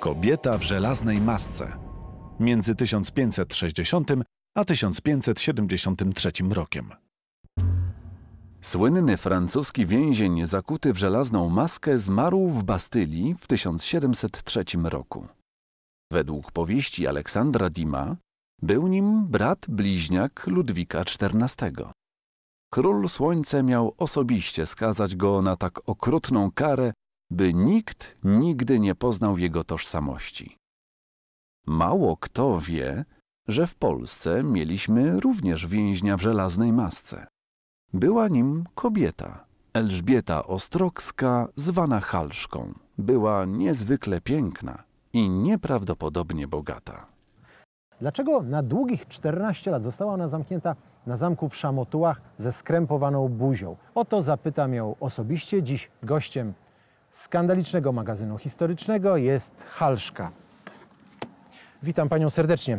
Kobieta w żelaznej masce między 1560 a 1573 rokiem. Słynny francuski więzień zakuty w żelazną maskę zmarł w Bastylii w 1703 roku. Według powieści Aleksandra Dima był nim brat bliźniak Ludwika XIV. Król Słońce miał osobiście skazać go na tak okrutną karę, by nikt nigdy nie poznał jego tożsamości. Mało kto wie, że w Polsce mieliśmy również więźnia w żelaznej masce. Była nim kobieta, Elżbieta Ostrocka, zwana Halszką. Była niezwykle piękna i nieprawdopodobnie bogata. Dlaczego na długich 14 lat została ona zamknięta na zamku w Szamotułach ze skrępowaną buzią? O to zapytam ją osobiście. Dziś gościem skandalicznego magazynu historycznego jest Halszka. Witam panią serdecznie.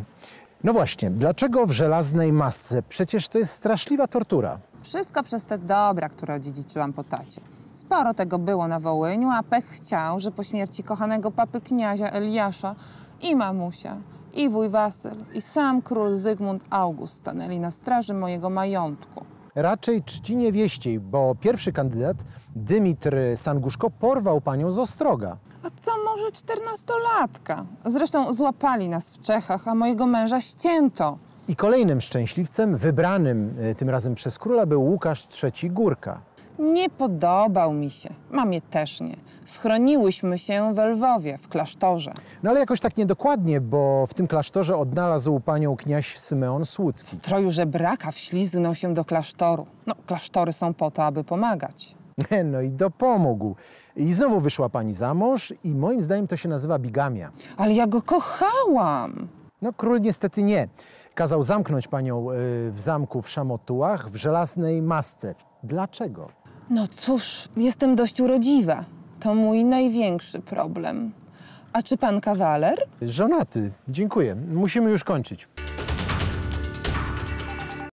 No właśnie, dlaczego w żelaznej masce? Przecież to jest straszliwa tortura. Wszystko przez te dobra, które odziedziczyłam po tacie. Sporo tego było na Wołyniu, a pech chciał, że po śmierci kochanego papy kniazia Eliasza i mamusia i wuj Wasyl, i sam król Zygmunt August stanęli na straży mojego majątku. Raczej czci niewieściej, bo pierwszy kandydat, Dymitr Sanguszko, porwał panią z Ostroga. A co może czternastolatka? Zresztą złapali nas w Czechach, a mojego męża ścięto. I kolejnym szczęśliwcem, wybranym e, tym razem przez króla, był Łukasz III Górka. Nie podobał mi się. Mamie też nie. Schroniłyśmy się we Lwowie, w klasztorze. No ale jakoś tak niedokładnie, bo w tym klasztorze odnalazł panią kniaś Symeon Słucki. W stroju żebraka wślizgnął się do klasztoru. No, klasztory są po to, aby pomagać. No i dopomógł. I znowu wyszła pani za mąż i moim zdaniem to się nazywa bigamia. Ale ja go kochałam. No król niestety nie. Kazał zamknąć panią y, w zamku w Szamotułach w żelaznej masce. Dlaczego? No cóż, jestem dość urodziwa. To mój największy problem. A czy pan kawaler? Żonaty, dziękuję. Musimy już kończyć.